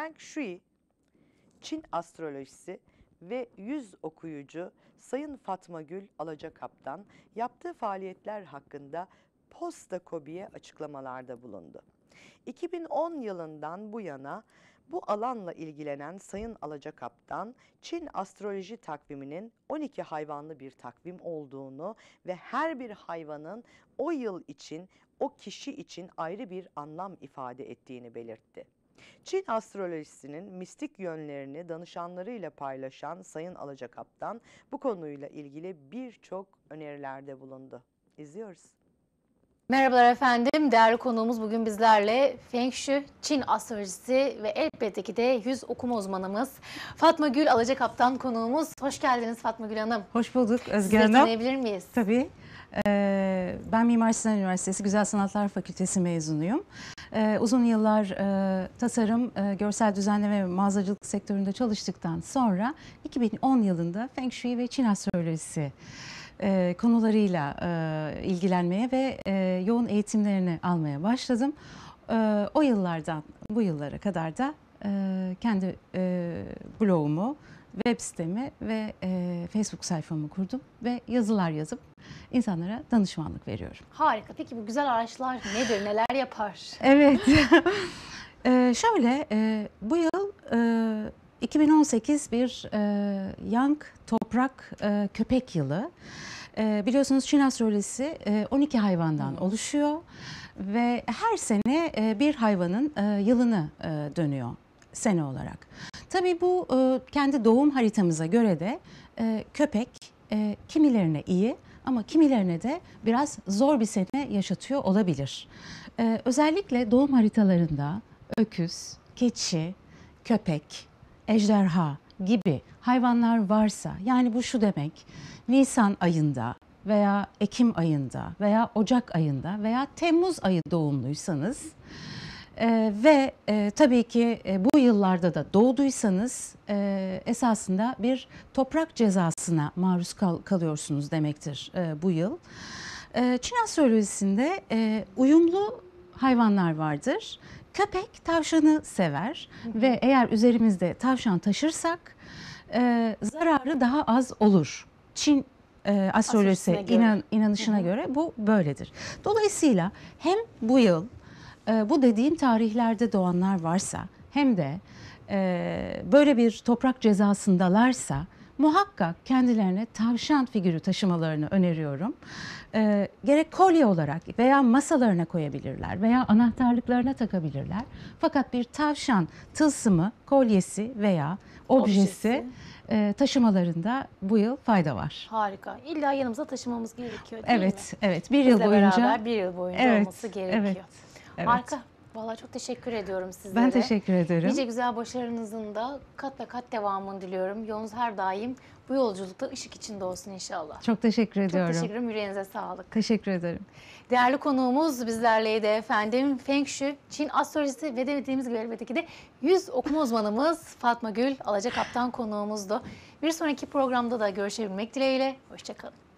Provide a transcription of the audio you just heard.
Feng Shui, Çin astrolojisi ve yüz okuyucu Sayın Fatma Gül Alaca Alacakap'tan yaptığı faaliyetler hakkında Posta Kobi'ye açıklamalarda bulundu. 2010 yılından bu yana bu alanla ilgilenen Sayın Alaca Alacakap'tan Çin astroloji takviminin 12 hayvanlı bir takvim olduğunu ve her bir hayvanın o yıl için, o kişi için ayrı bir anlam ifade ettiğini belirtti. Çin astrolojisinin mistik yönlerini danışanlarıyla paylaşan Sayın Alacakaptan bu konuyla ilgili birçok önerilerde bulundu. İzliyoruz. Merhabalar efendim. Değerli konuğumuz bugün bizlerle Feng Shui, Çin astrolojisi ve elbette ki de yüz okuma uzmanımız Fatma Gül Alaca Kaptan konuğumuz. Hoş geldiniz Fatma Gül Hanım. Hoş bulduk Özge Hanım. Sizi miyiz? Tabii. Ee, ben Mimar Sinan Üniversitesi Güzel Sanatlar Fakültesi mezunuyum. Ee, uzun yıllar e, tasarım, e, görsel düzenleme ve mağazacılık sektöründe çalıştıktan sonra 2010 yılında Feng Shui ve Çin astrolojisi e, konularıyla e, ilgilenmeye ve e, yoğun eğitimlerini almaya başladım. E, o yıllardan bu yıllara kadar da e, kendi e, blogumu, web sitemi ve e, Facebook sayfamı kurdum ve yazılar yazıp insanlara danışmanlık veriyorum. Harika. Peki bu güzel araçlar nedir? Neler yapar? Evet. e, şöyle e, bu yıl e, 2018 bir e, Yang Toprak e, Köpek Yılı. E, biliyorsunuz Çin astrolojisi e, 12 hayvandan hmm. oluşuyor ve her sene e, bir hayvanın e, yılını e, dönüyor sene olarak. Tabii bu e, kendi doğum haritamıza göre de e, köpek e, kimilerine iyi ama kimilerine de biraz zor bir sene yaşatıyor olabilir. E, özellikle doğum haritalarında öküz, keçi, köpek, ejderha gibi hayvanlar varsa yani bu şu demek Nisan ayında veya Ekim ayında veya Ocak ayında veya Temmuz ayı doğumluysanız ee, ve e, tabii ki e, bu yıllarda da doğduysanız e, esasında bir toprak cezasına maruz kal kalıyorsunuz demektir e, bu yıl. E, Çin astrolojisinde e, uyumlu hayvanlar vardır. Köpek tavşanı sever ve eğer üzerimizde tavşan taşırsak e, zararı daha az olur. Çin e, astrolojisi inan, inanışına göre bu böyledir. Dolayısıyla hem bu yıl e, bu dediğim tarihlerde doğanlar varsa hem de e, böyle bir toprak cezasındalarsa muhakkak kendilerine tavşan figürü taşımalarını öneriyorum. E, gerek kolye olarak veya masalarına koyabilirler veya anahtarlıklarına takabilirler. Fakat bir tavşan tılsımı, kolyesi veya objesi, objesi. E, taşımalarında bu yıl fayda var. Harika. İlla yanımıza taşımamız gerekiyor değil evet, mi? Evet, evet. Bir Bizle yıl boyunca. bir yıl boyunca evet, olması gerekiyor. Evet, evet. Harika. Vallahi çok teşekkür ediyorum sizlere. Ben teşekkür ediyorum. Nice güzel başarınızın da katla kat devamını diliyorum. Yolunuz her daim bu yolculukta ışık içinde olsun inşallah. Çok teşekkür ediyorum. Çok teşekkür ederim. Yüreğinize sağlık. Teşekkür ederim. Değerli konuğumuz bizlerleydi efendim. Feng Shui, Çin astrolojisi ve dediğimiz gibi elbette de yüz okuma uzmanımız Fatma Gül Alaca Kaptan konuğumuzdu. Bir sonraki programda da görüşebilmek dileğiyle. Hoşçakalın.